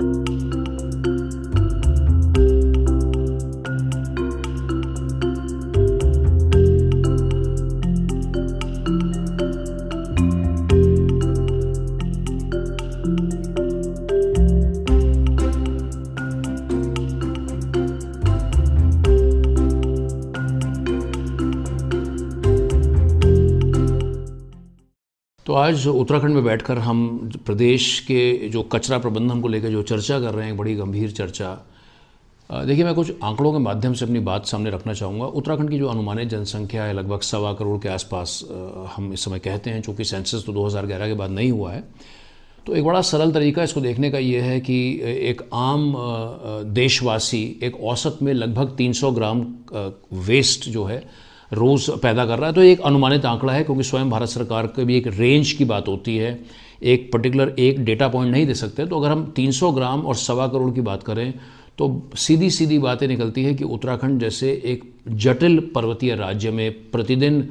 Thank you. तो आज उत्तराखंड में बैठकर हम प्रदेश के जो कचरा प्रबंधन को लेकर जो चर्चा कर रहे हैं बड़ी गंभीर चर्चा देखिए मैं कुछ आंकड़ों के माध्यम से अपनी बात सामने रखना चाहूँगा उत्तराखंड की जो अनुमानित जनसंख्या है लगभग सवा करोड़ के आसपास हम इस समय कहते हैं चूँकि सेंसस तो 2011 के बाद नहीं हुआ है तो एक बड़ा सरल तरीका इसको देखने का ये है कि एक आम देशवासी एक औसत में लगभग 300 ग्राम वेस्ट जो है रोज़ पैदा कर रहा है तो एक अनुमानित आंकड़ा है क्योंकि स्वयं भारत सरकार के भी एक रेंज की बात होती है एक पर्टिकुलर एक डेटा पॉइंट नहीं दे सकते तो अगर हम 300 ग्राम और सवा करोड़ की बात करें तो सीधी सीधी बातें निकलती है कि उत्तराखंड जैसे एक जटिल पर्वतीय राज्य में प्रतिदिन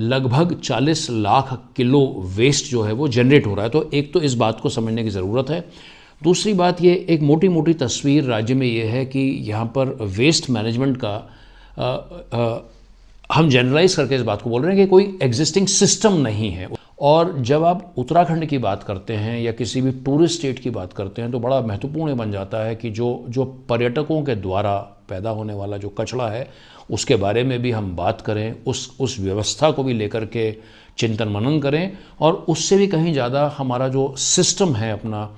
लगभग 40 लाख किलो वेस्ट जो है वो जनरेट हो रहा है तो एक तो इस बात को समझने की ज़रूरत है दूसरी बात ये एक मोटी मोटी तस्वीर राज्य में ये है कि यहाँ पर वेस्ट मैनेजमेंट का आ, आ, हम जनरलाइज करके इस बात को बोल रहे हैं कि कोई एग्जिस्टिंग सिस्टम नहीं है और जब आप उत्तराखंड की बात करते हैं या किसी भी टूरिस्ट स्टेट की बात करते हैं तो बड़ा महत्वपूर्ण बन जाता है कि जो जो पर्यटकों के द्वारा पैदा होने वाला जो कचरा है उसके बारे में भी हम बात करें उस उस व्यवस्था को भी लेकर के चिंतन मनन करें और उससे भी कहीं ज़्यादा हमारा जो सिस्टम है अपना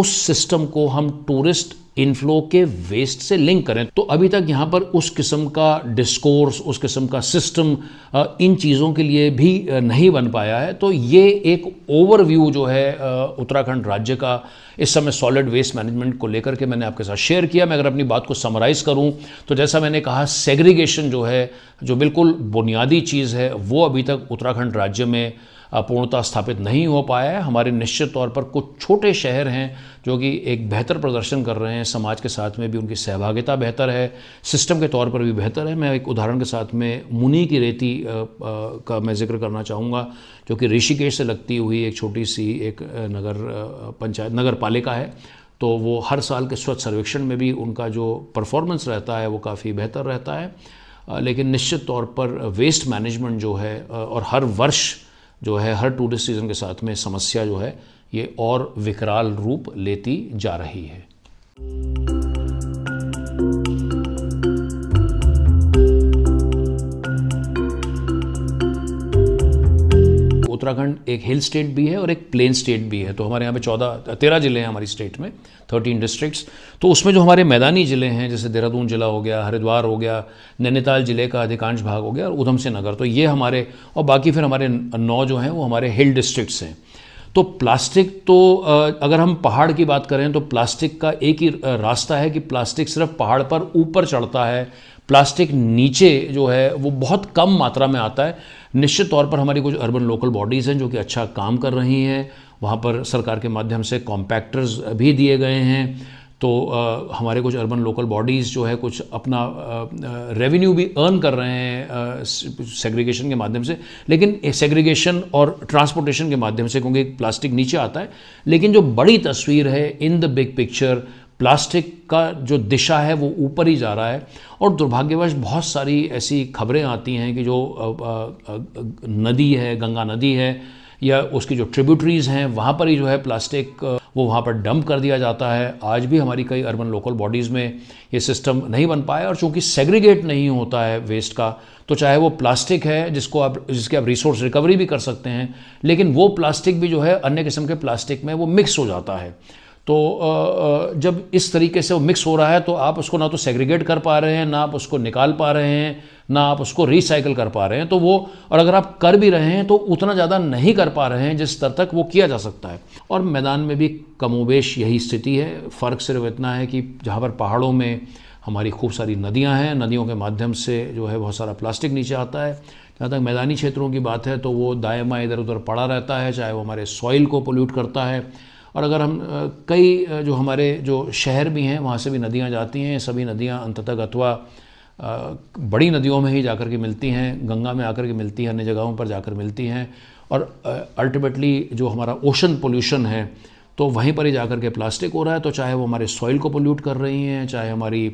उस सिस्टम को हम टूरिस्ट इनफ्लो के वेस्ट से लिंक करें तो अभी तक यहाँ पर उस किस्म का डिस्कोर्स उस किस्म का सिस्टम इन चीज़ों के लिए भी नहीं बन पाया है तो ये एक ओवरव्यू जो है उत्तराखंड राज्य का इस समय सॉलिड वेस्ट मैनेजमेंट को लेकर के मैंने आपके साथ शेयर किया मैं अगर अपनी बात को समराइज़ करूँ तो जैसा मैंने कहा सेग्रीगेशन जो है जो बिल्कुल बुनियादी चीज़ है वो अभी तक उत्तराखंड राज्य में पूर्णता स्थापित नहीं हो पाया है हमारे निश्चित तौर पर कुछ छोटे शहर हैं जो कि एक बेहतर प्रदर्शन कर रहे हैं समाज के साथ में भी उनकी सहभागिता बेहतर है सिस्टम के तौर पर भी बेहतर है मैं एक उदाहरण के साथ में मुनी की रेती का मैं जिक्र करना चाहूँगा जो कि ऋषिकेश से लगती हुई एक छोटी सी एक नगर पंचायत नगर पालिका है तो वो हर साल के स्वच्छ सर्वेक्षण में भी उनका जो परफॉर्मेंस रहता है वो काफ़ी बेहतर रहता है लेकिन निश्चित तौर पर वेस्ट मैनेजमेंट जो है और हर वर्ष जो है हर टूरिस्ट सीज़न के साथ में समस्या जो है ये और विकराल रूप लेती जा रही है उत्तराखंड एक हिल स्टेट भी है और एक प्लेन स्टेट भी है तो हमारे यहाँ पे चौदह तेरह जिले हैं हमारी स्टेट में थर्टीन डिस्ट्रिक्ट्स तो उसमें जो हमारे मैदानी ज़िले हैं जैसे देहरादून ज़िला हो गया हरिद्वार हो गया नैनीताल ज़िले का अधिकांश भाग हो गया और उधम से नगर तो ये हमारे और बाकी फिर हमारे नौ जो हैं वो हमारे हिल डिस्ट्रिक्ट्स हैं तो प्लास्टिक तो अगर हम पहाड़ की बात करें तो प्लास्टिक का एक ही रास्ता है कि प्लास्टिक सिर्फ पहाड़ पर ऊपर चढ़ता है प्लास्टिक नीचे जो है वो बहुत कम मात्रा में आता है निश्चित तौर पर हमारी कुछ अर्बन लोकल बॉडीज़ हैं जो कि अच्छा काम कर रही हैं वहाँ पर सरकार के माध्यम से कॉम्पैक्टर्स भी दिए गए हैं तो आ, हमारे कुछ अर्बन लोकल बॉडीज़ जो है कुछ अपना रेवेन्यू भी अर्न कर रहे हैं सेग्रीगेशन के माध्यम से लेकिन सेग्रीगेशन और ट्रांसपोर्टेशन के माध्यम से क्योंकि प्लास्टिक नीचे आता है लेकिन जो बड़ी तस्वीर है in the big picture plastic का जो दिशा है वो ऊपर ही जा रहा है और दुर्भाग्यवश बहुत सारी ऐसी खबरें आती हैं कि जो नदी है गंगा नदी है या उसकी जो ट्रिब्यूटरीज़ हैं वहाँ पर ही जो है प्लास्टिक वो वहाँ पर डंप कर दिया जाता है आज भी हमारी कई अर्बन लोकल बॉडीज़ में ये सिस्टम नहीं बन पाया और चूँकि सेग्रीगेट नहीं होता है वेस्ट का तो चाहे वो प्लास्टिक है जिसको आप जिसके आप रिसोर्स रिकवरी भी कर सकते हैं लेकिन वो प्लास्टिक भी जो है अन्य किस्म के प्लास्टिक में वो मिक्स हो जाता है तो जब इस तरीके से वो मिक्स हो रहा है तो आप उसको ना तो सेग्रीगेट कर पा रहे हैं ना आप उसको निकाल पा रहे हैं ना आप उसको रिसाइकिल कर पा रहे हैं तो वो और अगर आप कर भी रहे हैं तो उतना ज़्यादा नहीं कर पा रहे हैं जिस स्तर तक वो किया जा सकता है और मैदान में भी कमोबेश यही स्थिति है फ़र्क सिर्फ इतना है कि जहाँ पर पहाड़ों में हमारी खूब सारी नदियाँ हैं नदियों के माध्यम से जो है बहुत सारा प्लास्टिक नीचे आता है जहाँ तक मैदानी क्षेत्रों की बात है तो वो दायमा इधर उधर पड़ा रहता है चाहे वो हमारे सॉइल को पोल्यूट करता है और अगर हम कई जो हमारे जो शहर भी हैं वहाँ से भी नदियाँ जाती हैं सभी नदियाँ अंततः अथवा बड़ी नदियों में ही जाकर के मिलती हैं गंगा में आकर के मिलती हैं अन्य जगहों पर जाकर मिलती हैं और अल्टीमेटली जो हमारा ओशन पोल्यूशन है तो वहीं पर ही जाकर के प्लास्टिक हो रहा है तो चाहे वो हमारे सॉइल को पोल्यूट कर रही हैं चाहे हमारी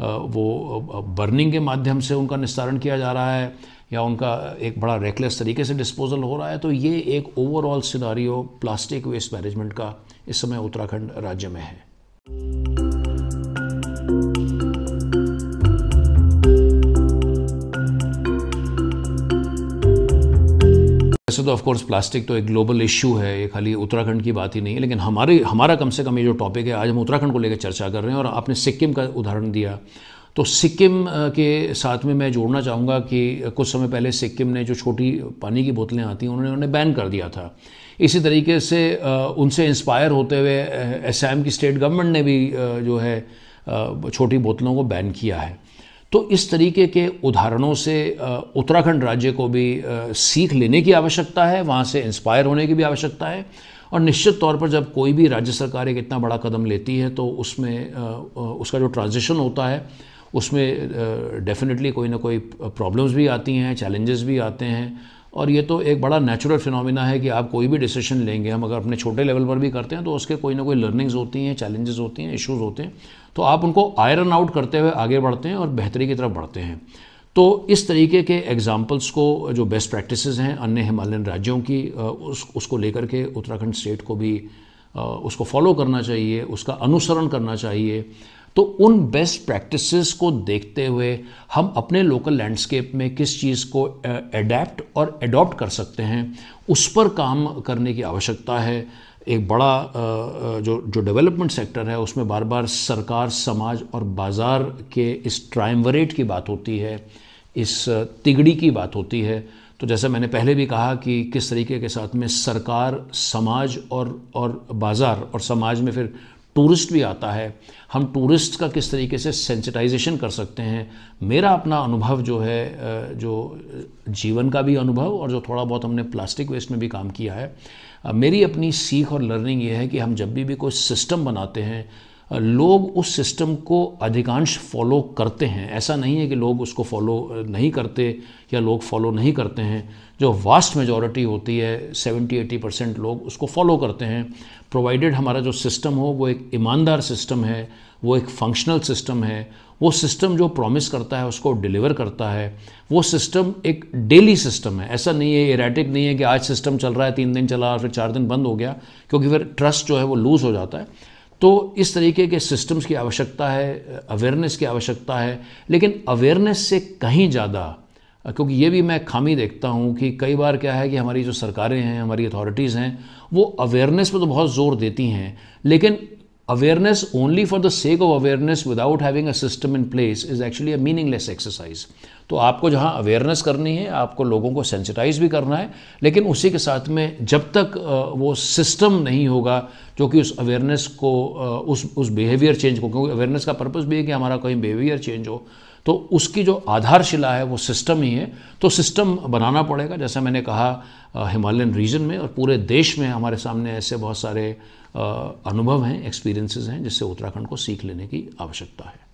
वो बर्निंग के माध्यम से उनका निस्तारण किया जा रहा है या उनका एक बड़ा रेकलेस तरीके से डिस्पोजल हो रहा है तो ये एक overall scenario plastic waste management का इस समय उत्तराखंड राज्य में है वैसे तो ऑफकोर्स प्लास्टिक तो एक ग्लोबल इशू है ये खाली उत्तराखंड की बात ही नहीं है लेकिन हमारे हमारा कम से कम ये जो टॉपिक है आज हम उत्तराखंड को लेकर चर्चा कर रहे हैं और आपने सिक्किम का उदाहरण दिया तो सिक्किम के साथ में मैं जोड़ना चाहूँगा कि कुछ समय पहले सिक्किम ने जो छोटी पानी की बोतलें आती हैं उन्होंने उन्हें बैन कर दिया था इसी तरीके से उनसे इंस्पायर होते हुए असम की स्टेट गवर्नमेंट ने भी जो है छोटी बोतलों को बैन किया है तो इस तरीके के उदाहरणों से उत्तराखंड राज्य को भी सीख लेने की आवश्यकता है वहाँ से इंस्पायर होने की भी आवश्यकता है और निश्चित तौर पर जब कोई भी राज्य सरकार एक इतना बड़ा कदम लेती है तो उसमें उसका जो ट्रांजिशन होता है उसमें डेफिनेटली कोई ना कोई प्रॉब्लम्स भी आती हैं चैलेंजेस भी आते हैं और ये तो एक बड़ा नेचुरल फिनोमिना है कि आप कोई भी डिसीजन लेंगे हम अगर अपने छोटे लेवल पर भी करते हैं तो उसके कोई ना कोई लर्निंग्स होती हैं चैलेंजेस होती हैं इश्यूज होते हैं तो आप उनको आयरन आउट करते हुए आगे बढ़ते हैं और बेहतरी की तरफ बढ़ते हैं तो इस तरीके के एग्जाम्पल्स को जो बेस्ट प्रैक्टिस हैं अन्य हिमालयन राज्यों की उस उसको लेकर के उत्तराखंड स्टेट को भी उसको फॉलो करना चाहिए उसका अनुसरण करना चाहिए तो उन बेस्ट प्रैक्टिसेस को देखते हुए हम अपने लोकल लैंडस्केप में किस चीज़ को एडेप्ट और एडॉप्ट कर सकते हैं उस पर काम करने की आवश्यकता है एक बड़ा जो जो डेवलपमेंट सेक्टर है उसमें बार बार सरकार समाज और बाज़ार के इस ट्राइमवरेट की बात होती है इस तिगड़ी की बात होती है तो जैसे मैंने पहले भी कहा कि किस तरीके के साथ में सरकार समाज और और बाज़ार और समाज में फिर टूरिस्ट भी आता है हम टूरिस्ट का किस तरीके से सेंसिटाइजेशन कर सकते हैं मेरा अपना अनुभव जो है जो जीवन का भी अनुभव और जो थोड़ा बहुत हमने प्लास्टिक वेस्ट में भी काम किया है मेरी अपनी सीख और लर्निंग ये है कि हम जब भी भी कोई सिस्टम बनाते हैं लोग उस सिस्टम को अधिकांश फॉलो करते हैं ऐसा नहीं है कि लोग उसको फॉलो नहीं करते या लोग फॉलो नहीं करते हैं जो वास्ट मेजॉरिटी होती है 70-80 परसेंट लोग उसको फॉलो करते हैं प्रोवाइडेड हमारा जो सिस्टम हो वो एक ईमानदार सिस्टम है वो एक फंक्शनल सिस्टम है वो सिस्टम जो प्रॉमिस करता है उसको डिलीवर करता है वो सिस्टम एक डेली सिस्टम है ऐसा नहीं है इरेटिक नहीं है कि आज सिस्टम चल रहा है तीन दिन चला फिर चार दिन बंद हो गया क्योंकि फिर ट्रस्ट जो है वो लूज़ हो जाता है तो इस तरीके के सिस्टम्स की आवश्यकता है अवेयरनेस की आवश्यकता है लेकिन अवेयरनेस से कहीं ज़्यादा क्योंकि ये भी मैं खामी देखता हूँ कि कई बार क्या है कि हमारी जो सरकारें हैं हमारी अथॉरिटीज़ हैं वो अवेयरनेस पर तो बहुत ज़ोर देती हैं लेकिन awareness only for the sake of awareness without having a system in place is actually a meaningless exercise तो आपको जहाँ अवेयरनेस करनी है आपको लोगों को सेंसिटाइज भी करना है लेकिन उसी के साथ में जब तक वो सिस्टम नहीं होगा जो कि उस अवेयरनेस को उस उस बिहेवियर चेंज को क्योंकि अवेयरनेस का पर्पस भी है कि हमारा कहीं बिहेवियर चेंज हो तो उसकी जो आधारशिला है वो सिस्टम ही है तो सिस्टम बनाना पड़ेगा जैसा मैंने कहा हिमालयन रीजन में और पूरे देश में हमारे सामने ऐसे बहुत सारे अनुभव हैं एक्सपीरियंसेस हैं जिससे उत्तराखंड को सीख लेने की आवश्यकता है